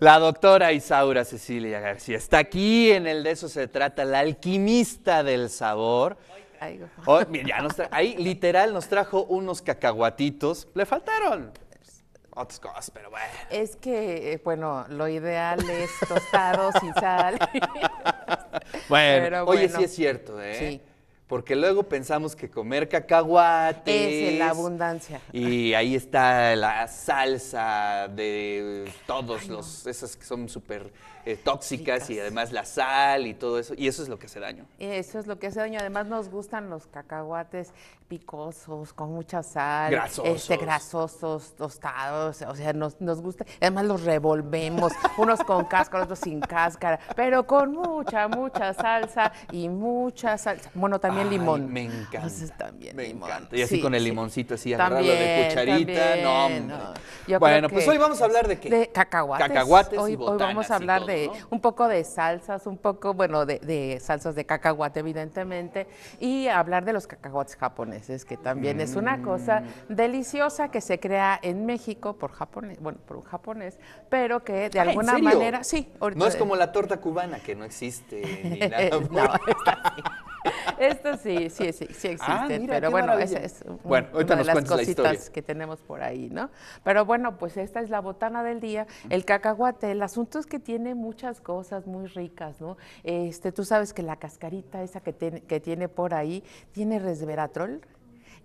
La doctora Isaura Cecilia García está aquí en el de eso se trata, la alquimista del sabor. Oh, ya ahí literal nos trajo unos cacahuatitos. Le faltaron pero bueno. Es que, eh, bueno, lo ideal es tostado sin sal. bueno, oye, sí es cierto, ¿eh? Sí porque luego pensamos que comer cacahuate es la abundancia. Y ahí está la salsa de todos los, esas que son súper eh, tóxicas y además la sal y todo eso. Y eso es lo que hace daño. Eso es lo que hace daño. Además nos gustan los cacahuates picosos, con mucha sal. Grasosos. Este, grasosos, tostados. O sea, nos, nos gusta. Además los revolvemos, unos con cáscara, otros sin cáscara, pero con mucha, mucha salsa y mucha salsa. Bueno, también limón. me encanta. también me Encanta. Y así con el limoncito, así agarrarlo de cucharita. no, Bueno, pues hoy vamos a hablar de qué? De cacahuates. Cacahuates hoy, vamos a hablar de un poco de salsas, un poco, bueno, de, salsas de cacahuate, evidentemente, y hablar de los cacahuates japoneses, que también es una cosa mm. deliciosa que se crea en México por japonés, bueno, por un japonés, pero que de ah, alguna manera, sí. no es como la torta cubana, que no existe Esto sí, sí, sí, sí ah, existen, pero bueno, esa es bueno, una de las cositas que tenemos por ahí, ¿no? Pero bueno, pues esta es la botana del día, el cacahuate, el asunto es que tiene muchas cosas muy ricas, ¿no? Este, tú sabes que la cascarita esa que, que tiene por ahí tiene resveratrol,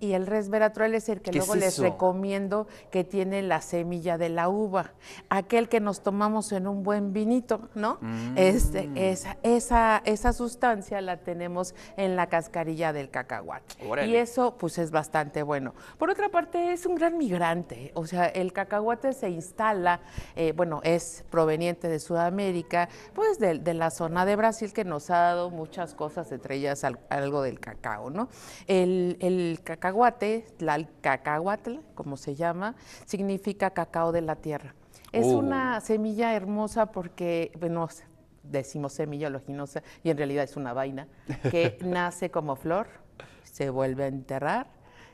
y el resveratrol es el que luego les recomiendo que tiene la semilla de la uva, aquel que nos tomamos en un buen vinito, ¿no? Mm. Este, esa, esa, sustancia la tenemos en la cascarilla del cacahuate. Y eso pues es bastante bueno. Por otra parte, es un gran migrante, o sea, el cacahuate se instala, eh, bueno, es proveniente de Sudamérica, pues de, la zona de Brasil que nos ha dado muchas cosas, entre ellas algo del cacao, ¿no? el cacao cacahuate, la cacahuatl, como se llama, significa cacao de la tierra. Es oh. una semilla hermosa porque, bueno, decimos semilla ologinosa y en realidad es una vaina que nace como flor, se vuelve a enterrar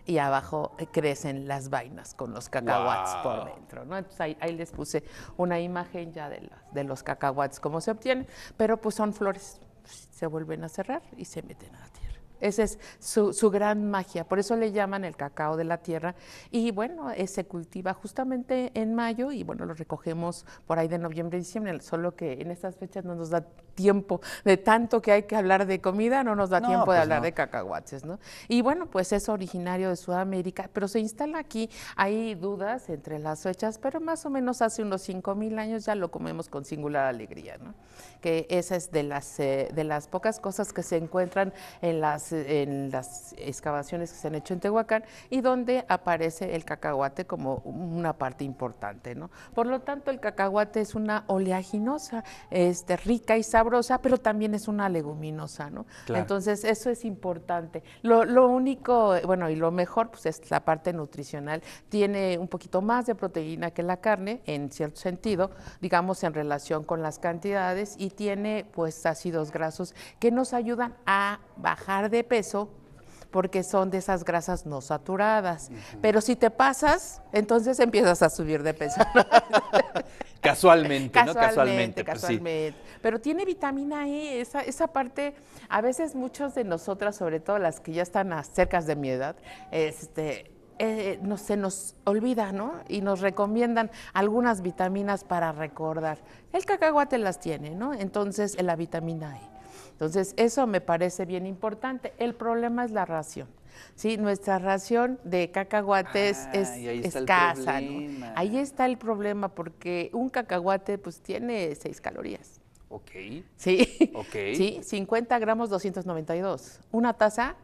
y abajo crecen las vainas con los cacahuates por dentro, ahí, les puse una imagen ya de, de los cacahuates, cómo se obtienen, pero pues son flores, se vuelven a cerrar y se meten a la tierra. Esa es su, gran magia, por eso le llaman el cacao de la tierra. Y bueno, eh, se cultiva justamente en mayo y bueno, lo recogemos por ahí de noviembre, diciembre, solo que en estas fechas no nos da tiempo, de tanto que hay que hablar de comida, no nos da tiempo de pues hablar de cacahuates, ¿no? Y bueno, pues es originario de Sudamérica, pero se instala aquí. Hay dudas entre las fechas, pero más o menos hace unos 5.000 años ya lo comemos con singular alegría, ¿no? Que esa es de las, eh, de las pocas cosas que se encuentran en las, en las excavaciones que se han hecho en Tehuacán y donde aparece el cacahuate como una parte importante, ¿no? Por lo tanto, el cacahuate es una oleaginosa, este, rica y sabrosa pero también es una leguminosa, ¿no? Entonces, eso es importante. Lo, único, bueno, y lo mejor, pues es la parte nutricional. Tiene un poquito más de proteína que la carne, en cierto sentido, digamos, en relación con las cantidades, y tiene, pues, ácidos grasos que nos ayudan a bajar de peso porque son de esas grasas no saturadas. Pero si te pasas, entonces empiezas a subir de peso. Casualmente, ¿no? Pues casualmente. Pero tiene vitamina E, esa, esa parte, a veces muchos de nosotras, sobre todo las que ya están cerca de mi edad, este, eh, no, se nos olvida, ¿no? Y nos recomiendan algunas vitaminas para recordar. El cacahuate las tiene, ¿no? Entonces, la vitamina E. Entonces, eso me parece bien importante. El problema es la ración. Sí, nuestra ración de cacahuates ah, es escasa. Ahí, está el problema porque un cacahuate pues tiene 6 calorías. Ok. Sí. Ok. Sí, 50 gramos 292. Una taza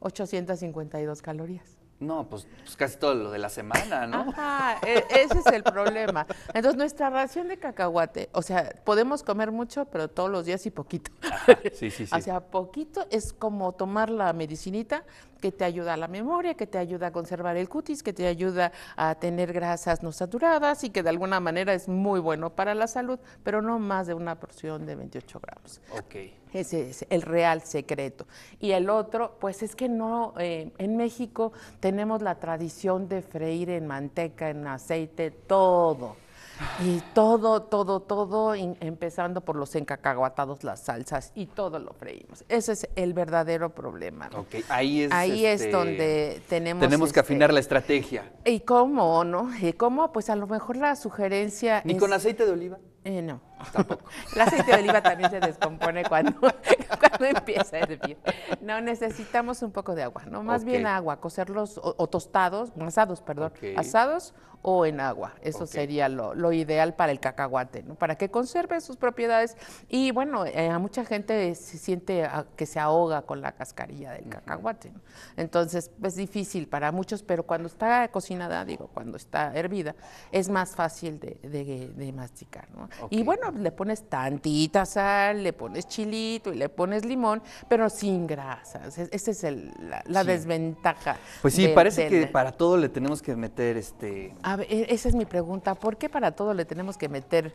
852 calorías. No, pues, pues, casi todo lo de la semana, ¿no? Ajá, e, ese es el problema. Entonces, nuestra ración de cacahuate, o sea, podemos comer mucho, pero todos los días y poquito. sí, sí, sí. O sea, poquito es como tomar la medicinita que te ayuda a la memoria, que te ayuda a conservar el cutis, que te ayuda a tener grasas no saturadas y que de alguna manera es muy bueno para la salud, pero no más de una porción de 28 gramos. Ok. Ese es el real secreto. Y el otro, pues es que no, eh, en México tenemos la tradición de freír en manteca, en aceite, todo. Y todo, todo, todo, empezando por los encacaguatados, las salsas y todo lo freímos. Ese es el verdadero problema. ahí es, ahí es este, donde tenemos... Tenemos que afinar este, la estrategia. ¿Y cómo, no? ¿Y cómo? Pues a lo mejor la sugerencia... ¿Ni con aceite de oliva? Eh, no. Tampoco. El aceite de oliva también se descompone cuando, cuando empieza a hervir. No, necesitamos un poco de agua, ¿no? Más bien agua, cocerlos o, tostados, asados, perdón, asados o en agua. Eso sería lo, ideal para el cacahuate, ¿no? Para que conserve sus propiedades. Y bueno, eh, a mucha gente se siente que se ahoga con la cascarilla del cacahuate. Entonces, es difícil para muchos, pero cuando está cocinada, digo, cuando está hervida, es más fácil de, de masticar, ¿no? Y bueno, le pones tantita sal, le pones chilito y le pones pones limón, pero sin grasas. Esa es la, desventaja. Pues sí, parece que para todo le tenemos que meter este... A ver, e, esa es mi pregunta. ¿Por qué para todo le tenemos que meter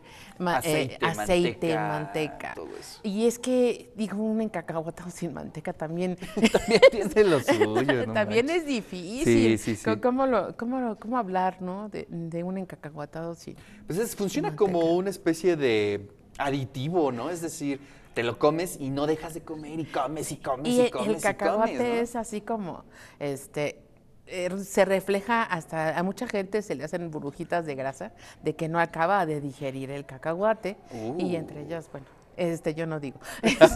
eh, aceite, manteca? Y es que, digo, un encacahuatado sin manteca también... también tiene lo suyo. No también es difícil. ¿Cómo, hablar, no? De, un encacahuatado sin... Pues funciona como una especie de aditivo, ¿no? Es decir, te lo comes y no dejas de comer y comes y comes y, comes. el cacahuate es así como, este, eh, se refleja hasta a mucha gente se le hacen burbujitas de grasa de que no acaba de digerir el cacahuate y uh. entre ellas, bueno, este yo no digo. Este,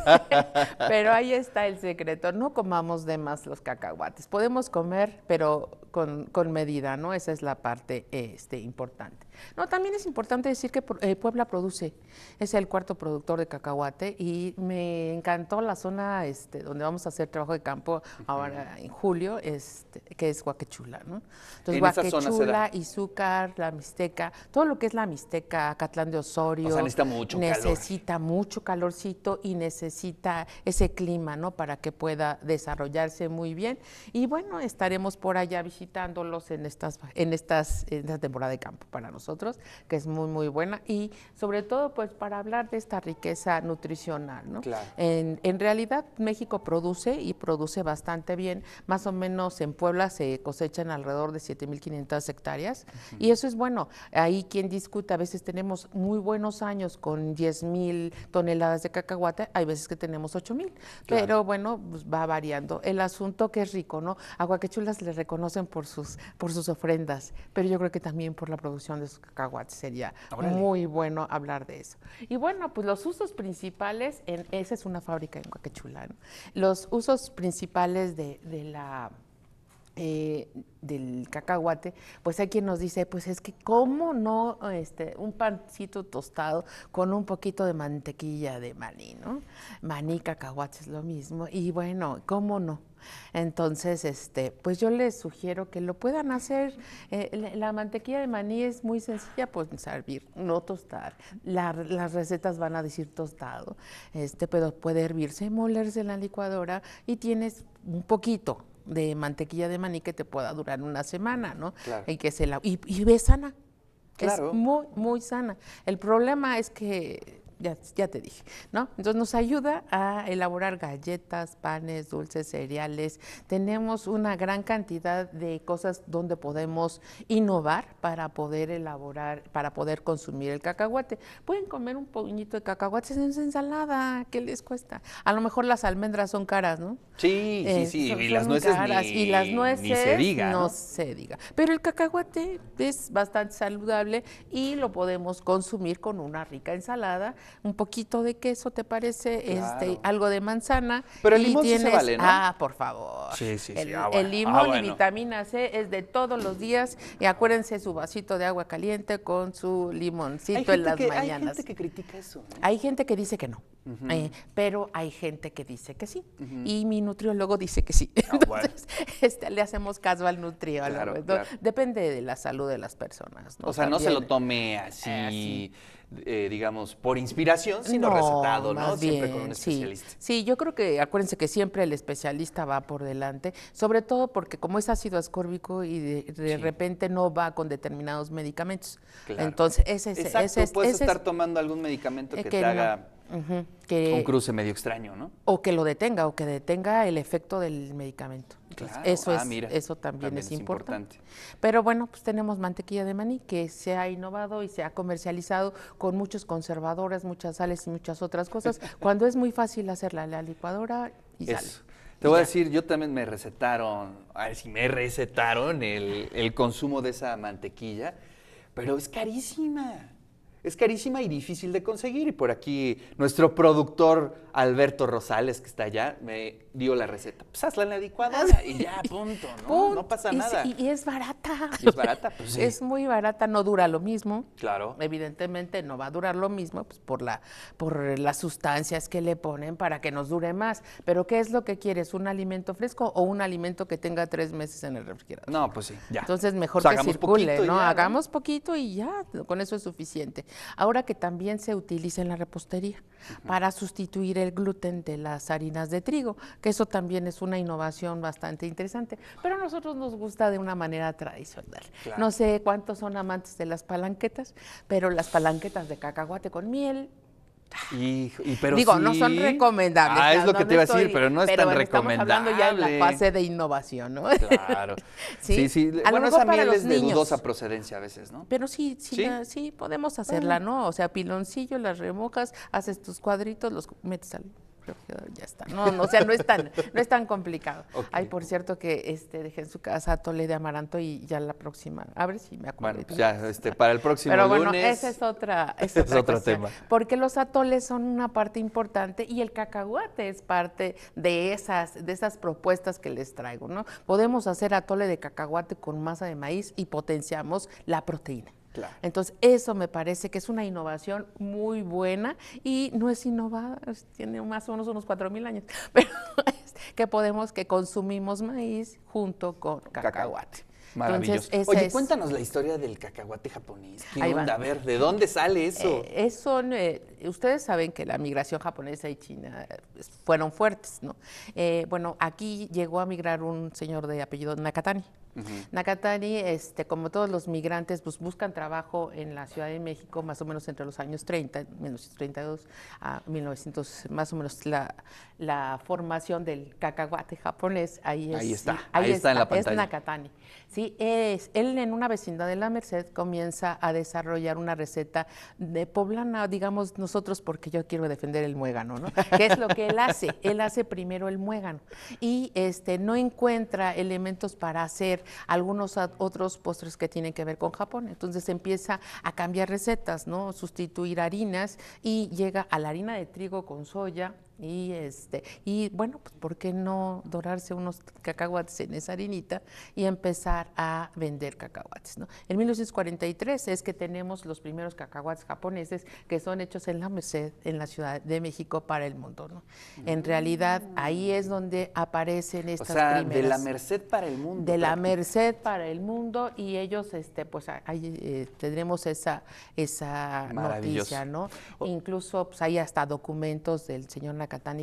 pero ahí está el secreto, no comamos de más los cacahuates. Podemos comer, pero con, medida, ¿no? Esa es la parte este, importante. No, también es importante decir que eh, Puebla produce, es el cuarto productor de cacahuate y me encantó la zona este, donde vamos a hacer trabajo de campo ahora en julio, este, que es Guaquechula, ¿no? Entonces, Huaquechula, Izúcar, la Mixteca, todo lo que es la Mixteca, Catlán de Osorio. necesita mucho Necesita mucho calorcito y necesita ese clima, ¿no? Para que pueda desarrollarse muy bien. Y bueno, estaremos por allá en estas, en estas, en esta temporada de campo para nosotros, que es muy, muy buena. Y sobre todo, pues, para hablar de esta riqueza nutricional, ¿no? En, realidad, México produce y produce bastante bien. Más o menos en Puebla se cosechan alrededor de 7.500 hectáreas. Y eso es bueno. Ahí quien discute, a veces tenemos muy buenos años con 10.000 toneladas de cacahuate, hay veces que tenemos 8.000. Pero bueno, pues, va variando. El asunto que es rico, ¿no? Aguacachulas le reconocen por sus, por sus ofrendas, pero yo creo que también por la producción de sus cacahuates. Sería muy bueno hablar de eso. Y bueno, pues los usos principales, en, esa es una fábrica en Coaquechulano, los usos principales de la eh, del cacahuate, pues hay quien nos dice, pues es que cómo no este, un pancito tostado con un poquito de mantequilla de maní, ¿no? Maní, cacahuate es lo mismo, y bueno, cómo no. Entonces, este, pues yo les sugiero que lo puedan hacer. Eh, la, mantequilla de maní es muy sencilla, pues servir, no tostar. las recetas van a decir tostado, este, pero puede hervirse, molerse en la licuadora y tienes un poquito, de mantequilla de maní que te pueda durar una semana, ¿no? Y, que se la, y, sana. Es muy, muy sana. El problema es que ya, ya, te dije, ¿no? Entonces nos ayuda a elaborar galletas, panes, dulces, cereales. Tenemos una gran cantidad de cosas donde podemos innovar para poder elaborar, para poder consumir el cacahuate. Pueden comer un poquito de cacahuate en ensalada, ¿qué les cuesta? A lo mejor las almendras son caras, ¿no? Sí, sí, eh, sí, y, las nueces y las nueces no, no se diga. Pero el cacahuate es bastante saludable y lo podemos consumir con una rica ensalada un poquito de queso, ¿te parece? Este, algo de manzana. Pero el limón Ah, por favor. Sí, sí, El, ah, limón ah, y vitamina C es de todos los días. Y acuérdense su vasito de agua caliente con su limoncito en las mañanas. Hay gente que critica eso. ¿eh? Hay gente que dice que no. Eh, pero hay gente que dice que sí. Y mi nutriólogo dice que sí. Ah, este, le hacemos caso al nutriólogo. Depende de la salud de las personas. O sea, no se lo tome así eh, eh, digamos, por inspiración, sino recetado, ¿no? Siempre con un especialista. Sí. yo creo que acuérdense que siempre el especialista va por delante, sobre todo porque como es ácido ascórbico y de, repente no va con determinados medicamentos. Entonces, ese es... Exacto, ese, puedes estar tomando algún medicamento eh, que, te haga un cruce medio extraño, ¿no? O que lo detenga, o que detenga el efecto del medicamento. eso, ah, es, eso también, es, importante. Pero bueno, pues tenemos mantequilla de maní que se ha innovado y se ha comercializado con muchos conservadores, muchas sales y muchas otras cosas, cuando es muy fácil hacerla la licuadora y Te voy a decir, yo también me recetaron, a ver si me recetaron el, el consumo de esa mantequilla, pero es carísima. Es carísima y difícil de conseguir. Y por aquí nuestro productor Alberto Rosales, que está allá, me dio la receta. Pues hazla en la licuadora ah, y ya, punto, ¿no? No pasa nada. Y, es barata. es barata, pues sí. Es muy barata, no dura lo mismo. Claro. Evidentemente no va a durar lo mismo pues, por, la, por las sustancias que le ponen para que nos dure más. Pero ¿qué es lo que quieres? ¿Un alimento fresco o un alimento que tenga tres meses en el refrigerador? No, pues sí, ya. Entonces mejor pues, que circule, ¿no? ¿no? Hagamos poquito y ya, con eso es suficiente. Ahora que también se utiliza en la repostería para sustituir el gluten de las harinas de trigo, que eso también es una innovación bastante interesante. Pero a nosotros nos gusta de una manera tradicional. No sé cuántos son amantes de las palanquetas, pero las palanquetas de cacahuate con miel Digo, no son recomendables. Ah, es lo que te iba a decir, pero no es tan recomendable. Estamos hablando ya de la fase de innovación, ¿no? Claro. sí, sí. Bueno, esa miel es de dudosa procedencia a veces, ¿no? Pero sí, sí, ¿Sí? podemos hacerla, ¿no? O sea, piloncillo, las remojas, haces tus cuadritos, los metes al ya está. No, o sea, no es tan, no es tan complicado. hay Ay, por cierto que este dejé en su casa atole de amaranto y ya la próxima, a ver si me acuerdo. Pues ya este para el próximo Pero bueno, ese es otra otro tema. Porque los atoles son una parte importante y el cacahuate es parte de esas de esas propuestas que les traigo, ¿no? Podemos hacer atole de cacahuate con masa de maíz y potenciamos la proteína. Entonces, eso me parece que es una innovación muy buena y no es innovada, tiene más o menos unos mil años, pero es que podemos, que consumimos maíz junto con cacahuate. Maravilloso. Oye, cuéntanos la historia del cacahuate japonés. ¿Qué A ver, ¿de dónde sale eso? Eh, eso ustedes saben que la migración japonesa y china eh, fueron fuertes, ¿no? Eh, bueno, aquí llegó a migrar un señor de apellido Nakatani. Nakatani, este, como todos los migrantes, pues buscan trabajo en la Ciudad de México más o menos entre los años 30, 1932 a 1900, más o menos la, formación del cacahuate japonés. Ahí, está, ahí, está, en la pantalla. Es Nakatani. Sí, él en una vecindad de la Merced comienza a desarrollar una receta de poblana, digamos, nosotros porque yo quiero defender el muégano, ¿no? ¿Qué es lo que él hace, él hace primero el muégano y este, no encuentra elementos para hacer algunos otros postres que tienen que ver con Japón. Entonces empieza a cambiar recetas, ¿no? Sustituir harinas y llega a la harina de trigo con soya, y este, y bueno, pues por qué no dorarse unos cacahuates en esa harinita y empezar a vender cacahuates, ¿no? En 1943 es que tenemos los primeros cacahuates japoneses que son hechos en la Merced en la Ciudad de México para el mundo, ¿no? En realidad ahí es donde aparecen estas o sea, de la Merced para el mundo. De la Merced para el mundo y ellos este pues ahí eh, tendremos esa esa noticia, ¿no? Incluso pues hay hasta documentos del señor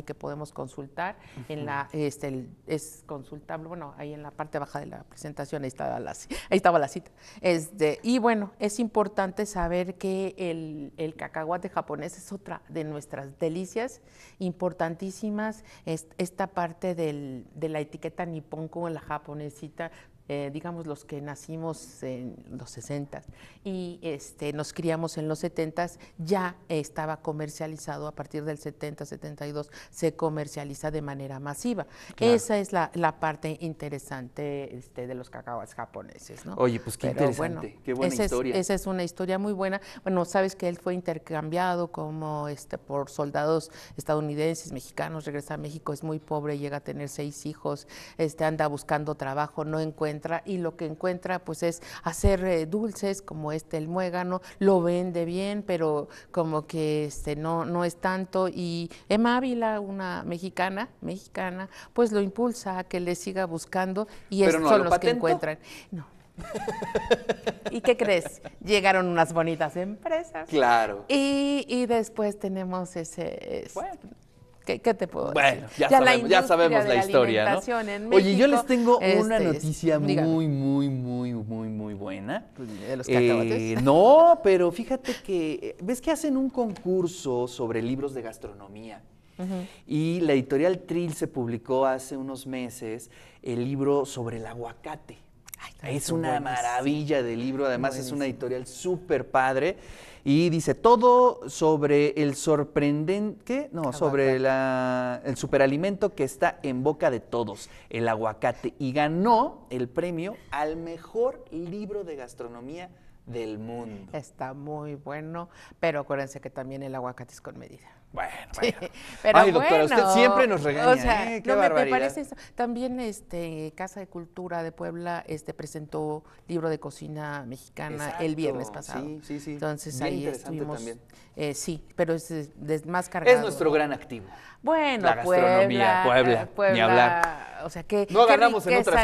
que podemos consultar. En la, este, es consultable, bueno, ahí en la parte baja de la presentación, ahí estaba la, ahí estaba la cita. Este, y bueno, es importante saber que el, cacahuate japonés es otra de nuestras delicias importantísimas. esta parte de la etiqueta nipón como la japonesita eh, digamos los que nacimos en los 60 y este, nos criamos en los 70 ya estaba comercializado a partir del 70, 72, se comercializa de manera masiva. Esa es la, parte interesante este, de los cacahuas japoneses. ¿no? Oye, pues qué interesante, qué buena historia. Es, esa es una historia muy buena. Bueno, sabes que él fue intercambiado como este, por soldados estadounidenses, mexicanos, regresa a México, es muy pobre, llega a tener seis hijos, este, anda buscando trabajo, no encuentra y lo que encuentra pues es hacer eh, dulces como este el muégano, lo vende bien, pero como que este no no es tanto y Emma Ávila, una mexicana, mexicana, pues lo impulsa a que le siga buscando y estos son los que encuentran. No. ¿Y qué crees? Llegaron unas bonitas empresas. Claro. Y, después tenemos ese, este, ¿Qué, te puedo decir? Ya, ya, sabemos, la historia. ¿no? Oye, yo les tengo una este, noticia muy, muy, muy, muy, muy buena. Pues, ¿De los eh, no, pero fíjate que, eh, ¿ves que hacen un concurso sobre libros de gastronomía? Y la editorial Trill se publicó hace unos meses el libro sobre el aguacate es una maravilla de libro, además es una editorial súper padre. Y dice todo sobre el sorprendente, no, sobre el superalimento que está en boca de todos, el aguacate. Y ganó el premio al mejor libro de gastronomía del mundo. Está muy bueno, pero acuérdense que también el aguacate es con medida. Bueno, pero Ay, doctora, usted siempre nos regaña. O sea, ¿eh? no me parece este También este Casa de Cultura de Puebla este presentó libro de cocina mexicana el viernes pasado. Sí, sí, sí. Entonces ahí estuvimos. Eh, sí, pero es, más cargado. Es nuestro gran activo. Bueno, la gastronomía, Puebla, Puebla ni hablar o sea, que no en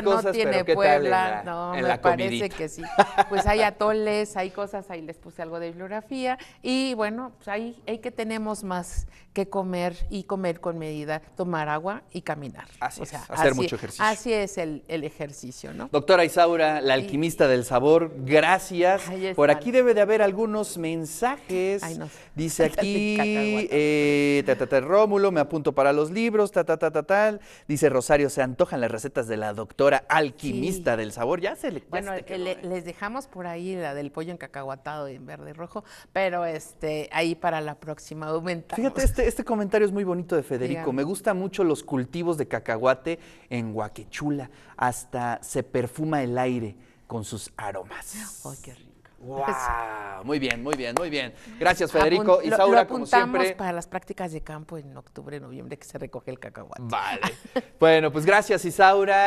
no tiene Puebla, no, me parece que sí. Pues hay atoles, hay cosas, ahí les puse algo de bibliografía y bueno, pues ahí, hay que tenemos más que comer y comer con medida, tomar agua y caminar. Así es, hacer mucho ejercicio. Así es el, ejercicio, ¿no? Doctora Isaura, la alquimista del sabor, gracias. Por aquí debe de haber algunos mensajes. Dice aquí, eh, Rómulo, me apunto para los libros, ta, ta, ta, tal. Dice Rosario sea antojan las recetas de la doctora alquimista del sabor. Ya se le Bueno, ¿eh? les dejamos por ahí la del pollo en cacahuatado y en verde y rojo, pero este ahí para la próxima aumenta. Fíjate, este, este, comentario es muy bonito de Federico. Me gustan mucho los cultivos de cacahuate en Guaquechula. Hasta se perfuma el aire con sus aromas. Ay, qué rico. ¡Wow! Pues muy bien, muy bien, muy bien. Gracias, Federico. Isaura y como siempre. para las prácticas de campo en octubre, noviembre, que se recoge el cacahuate. Vale. bueno, pues gracias, Isaura.